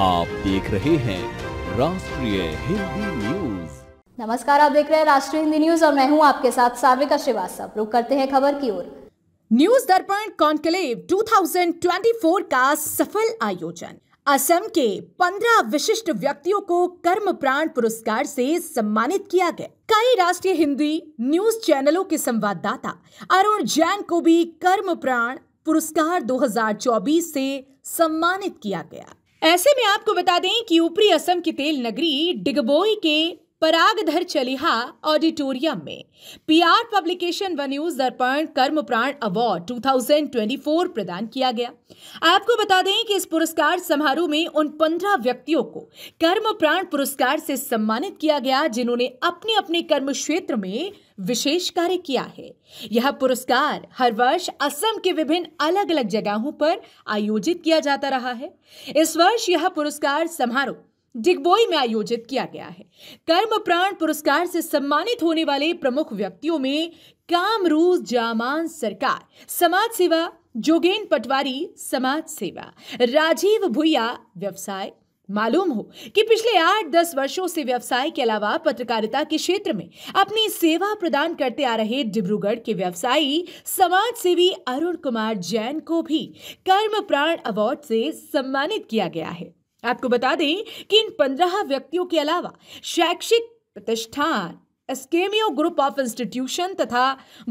आप देख रहे हैं राष्ट्रीय हिंदी न्यूज नमस्कार आप देख रहे हैं राष्ट्रीय हिंदी न्यूज और मैं हूं आपके साथ सार्विका श्रीवास्तव रुक करते हैं खबर की ओर न्यूज दर्पण कॉन्क्लेव 2024 का सफल आयोजन असम के 15 विशिष्ट व्यक्तियों को कर्म प्राण पुरस्कार से सम्मानित किया गया कई राष्ट्रीय हिंदी न्यूज चैनलों के संवाददाता अरुण जैन को भी कर्म प्राण पुरस्कार 2024 से सम्मानित किया गया ऐसे में आपको बता दें कि ऊपरी असम की तेल नगरी डिगबोई के परागधर चलिहा ऑडिटोरियम में पीआर पब्लिकेशन व न्यूज दर्पण कर्म प्राण अवार्ड 2024 प्रदान किया गया आपको बता दें कि इस पुरस्कार समारोह में उन पंद्रह व्यक्तियों को कर्म प्राण पुरस्कार से सम्मानित किया गया जिन्होंने अपने अपने कर्म क्षेत्र में विशेष कार्य किया है यह पुरस्कार हर वर्ष असम के विभिन्न अलग अलग जगहों पर आयोजित किया जाता रहा है इस वर्ष यह पुरस्कार समारोह डिगबोई में आयोजित किया गया है कर्म प्राण पुरस्कार से सम्मानित होने वाले प्रमुख व्यक्तियों में कामरूज जामान सरकार समाज सेवा जोगेन पटवारी समाज सेवा राजीव भुया व्यवसाय मालूम हो कि पिछले आठ दस वर्षों से व्यवसाय के अलावा पत्रकारिता के क्षेत्र में अपनी सेवा प्रदान करते आ रहे डिब्रूगढ़ के व्यवसायी समाज सेवी अरुण कुमार जैन को भी कर्म प्राण अवार्ड से सम्मानित किया गया है आपको बता दें कि इन पंद्रह व्यक्तियों के अलावा शैक्षिक प्रतिष्ठान एस्केमियो ग्रुप ऑफ इंस्टीट्यूशन तथा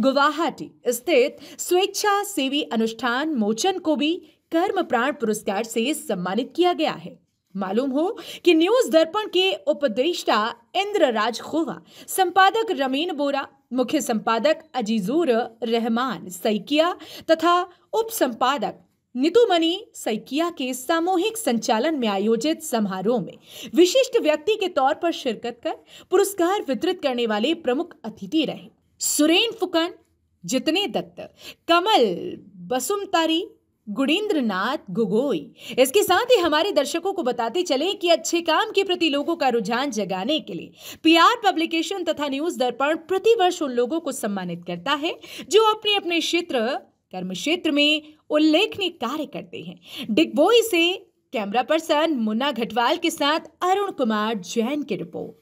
गुवाहाटी स्थित स्वेच्छा सेवी अनुष्ठान मोचन को भी कर्म प्राण पुरस्कार से सम्मानित किया गया है मालूम हो कि न्यूज दर्पण के उपदेष्टा इंद्र राज खोवा संपादक रमीन बोरा मुख्य संपादक अजीजुर रहमान सैकिया तथा उप संपादक नितुमणि सैकिया के सामूहिक संचालन में आयोजित समारोह में विशिष्ट व्यक्ति के तौर पर शिरकत कर पुरस्कार वितरित करने वाले प्रमुख अतिथि रहे सुरेन फुकन जितने दत्त कमल बसुमतारी गुड़ेंद्र नाथ गोगोई इसके साथ ही हमारे दर्शकों को बताते चलें कि अच्छे काम के प्रति लोगों का रुझान जगाने के लिए पीआर पब्लिकेशन तथा न्यूज दर्पण प्रतिवर्ष उन लोगों को सम्मानित करता है जो अपने अपने क्षेत्र कर्म क्षेत्र में उल्लेखनीय कार्य करते हैं डिगबोई से कैमरा पर्सन मुन्ना घटवाल के साथ अरुण कुमार जैन की रिपोर्ट